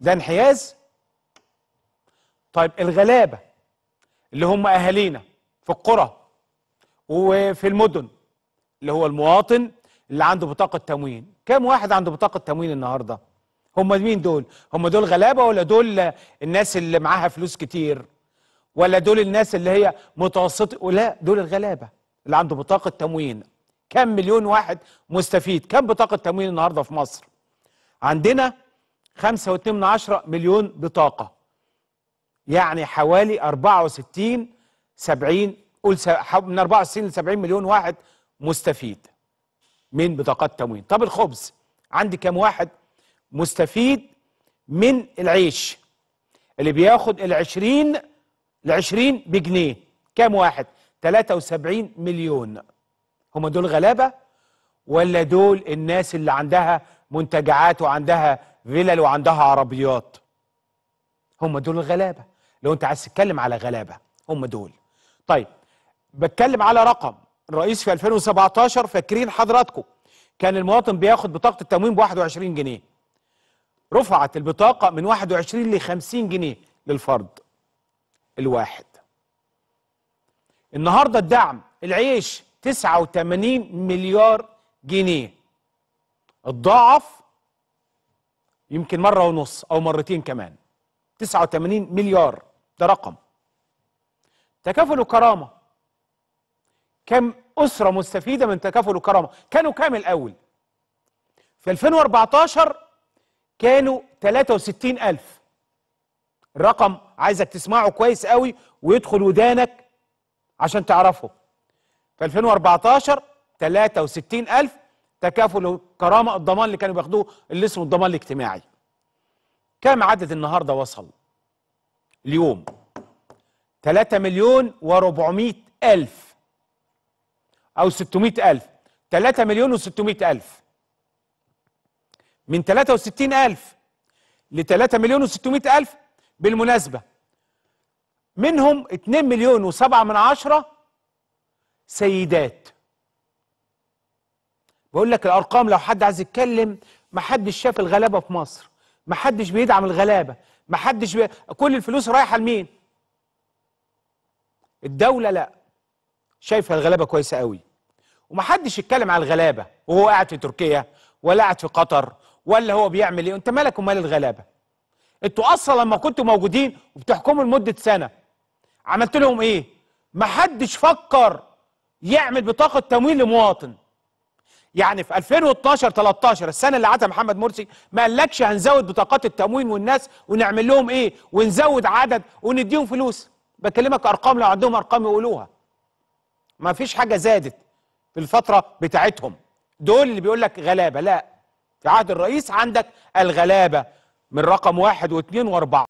ده انحياز طيب الغلابة اللي هم أهالينا في القرى وفي المدن اللي هو المواطن اللي عنده بطاقة تموين كم واحد عنده بطاقة تموين النهاردة هم مين دول هم دول غلابة ولا دول الناس اللي معاها فلوس كتير ولا دول الناس اللي هي متوسطة ولا دول الغلابة اللي عنده بطاقة تموين كم مليون واحد مستفيد كم بطاقة تموين النهاردة في مصر عندنا 5.2 مليون بطاقة يعني حوالي 64 70 قول من 64 ل 70 مليون واحد مستفيد من بطاقات تموين طب الخبز عندي كام واحد مستفيد من العيش اللي بياخد ال 20 ال 20 بجنيه كام واحد 73 مليون هم دول غلابه ولا دول الناس اللي عندها منتجعات وعندها فيلل وعندها عربيات هم دول الغلابه لو انت عايز تتكلم على غلابه هم دول طيب بتكلم على رقم الرئيس في 2017 فاكرين حضراتكم كان المواطن بياخد بطاقه التموين ب 21 جنيه رفعت البطاقه من 21 ل 50 جنيه للفرد الواحد النهارده الدعم العيش 89 مليار جنيه اتضاعف يمكن مرة ونص أو مرتين كمان 89 مليار ده رقم تكافل الكرامة كم أسرة مستفيدة من تكافل الكرامة كانوا كام الأول في 2014 كانوا 63 ألف رقم عايزك تسمعه كويس قوي ويدخل ودانك عشان تعرفه في 2014 63 ألف تكافل كرامه الضمان اللي كانوا بياخدوه اللي اسمه الضمان الاجتماعي كم عدد النهارده وصل اليوم 3 مليون و400 الف او 600 الف 3 مليون و600 الف من 63 الف ل 3 مليون و600 الف بالمناسبه منهم 2 مليون و7 من عشرة سيدات بقول لك الارقام لو حد عايز يتكلم ما حدش شاف الغلابه في مصر ما حدش بيدعم الغلابه ما حدش بي... كل الفلوس رايحه لمين الدوله لا شايفه الغلابه كويسه قوي حدش يتكلم على الغلابه وهو قاعد في تركيا ولا قاعد في قطر ولا هو بيعمل ايه انت مالك ومال الغلابه انتوا اصلا لما كنتوا موجودين وبتحكموا لمده سنه عملت لهم ايه ما حدش فكر يعمل بطاقه تمويل لمواطن يعني في 2012 13 السنه اللي عاتها محمد مرسي ما قالكش هنزود بطاقات التموين والناس ونعمل لهم ايه ونزود عدد ونديهم فلوس بكلمك ارقام لو عندهم ارقام يقولوها ما فيش حاجه زادت في الفتره بتاعتهم دول اللي بيقول لك غلابه لا في عهد الرئيس عندك الغلابه من رقم واحد واثنين واربعه